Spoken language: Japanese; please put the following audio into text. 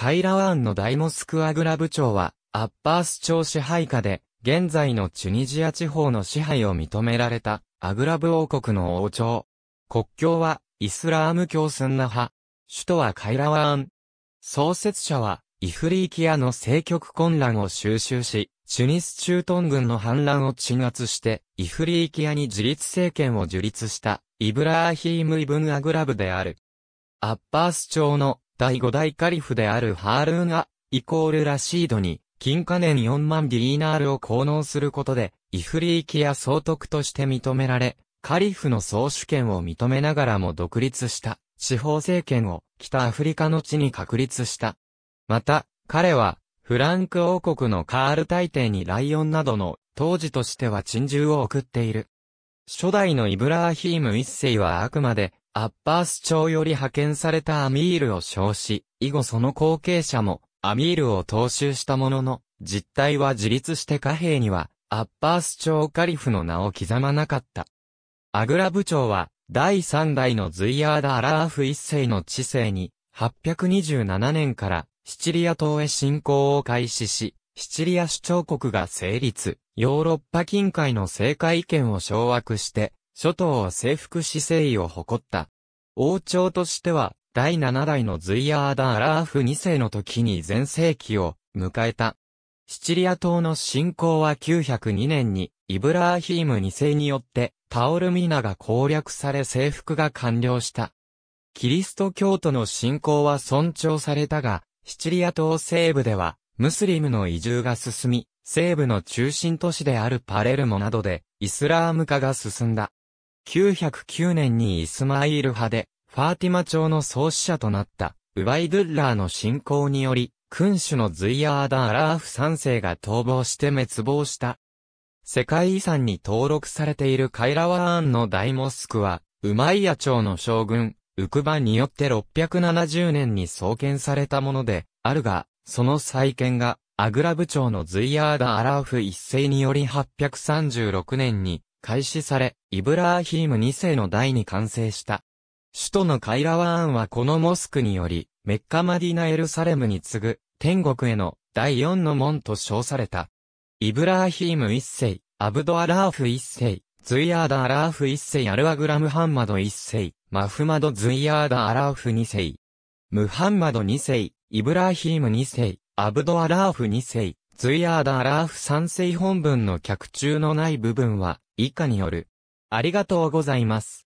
カイラワーンの大モスクワグラ部長は、アッバース朝支配下で、現在のチュニジア地方の支配を認められた、アグラブ王国の王朝。国境は、イスラーム教スンナ派。首都はカイラワーン。創設者は、イフリーキアの政局混乱を収集し、チュニス中東軍の反乱を鎮圧して、イフリーキアに自立政権を樹立した、イブラーヒーム・イブン・アグラブである。アッバース朝の第5代カリフであるハールーンア、イコールラシードに、金貨年4万ディーナールを奉納することで、イフリーキや総督として認められ、カリフの総主権を認めながらも独立した、司法政権を北アフリカの地に確立した。また、彼は、フランク王国のカール大帝にライオンなどの、当時としては珍獣を送っている。初代のイブラーヒーム一世はあくまで、アッパース朝より派遣されたアミールを称し、以後その後継者もアミールを踏襲したものの、実態は自立して貨幣には、アッパース朝カリフの名を刻まなかった。アグラ部長は、第3代のズイヤーダ・アラーフ一世の治世に、827年からシチリア島へ侵攻を開始し、シチリア首長国が成立、ヨーロッパ近海の政界意見を掌握して、諸島を征服し誠意を誇った。王朝としては、第七代のズイヤーダ・アラーフ2世の時に全盛期を迎えた。シチリア島の侵攻は902年にイブラーヒーム2世によってタオルミナが攻略され征服が完了した。キリスト教徒の信仰は尊重されたが、シチリア島西部では、ムスリムの移住が進み、西部の中心都市であるパレルモなどで、イスラーム化が進んだ。909年にイスマイール派で、ファーティマ朝の創始者となった、ウバイドゥッラーの信仰により、君主のズイヤーダーラーフ3世が逃亡して滅亡した。世界遺産に登録されているカイラワーンの大モスクは、ウマイヤ朝の将軍、ウクバによって670年に創建されたもので、あるが、その再建が、アグラ部長のズイヤーダ・アラーフ一世により836年に開始され、イブラーヒーム2世の代に完成した。首都のカイラワーンはこのモスクにより、メッカマディナエルサレムに次ぐ、天国への第4の門と称された。イブラーヒーム1世、アブドアラーフ1世、ズイヤーダ・アラーフ1世アルアグラムハンマド1世、マフマド・ズイヤーダ・アラーフ2世。ムハンマド2世、イブラーヒーム2世、アブドアラーフ2世、ズイヤーダ・アラーフ3世本文の脚中のない部分は、以下による。ありがとうございます。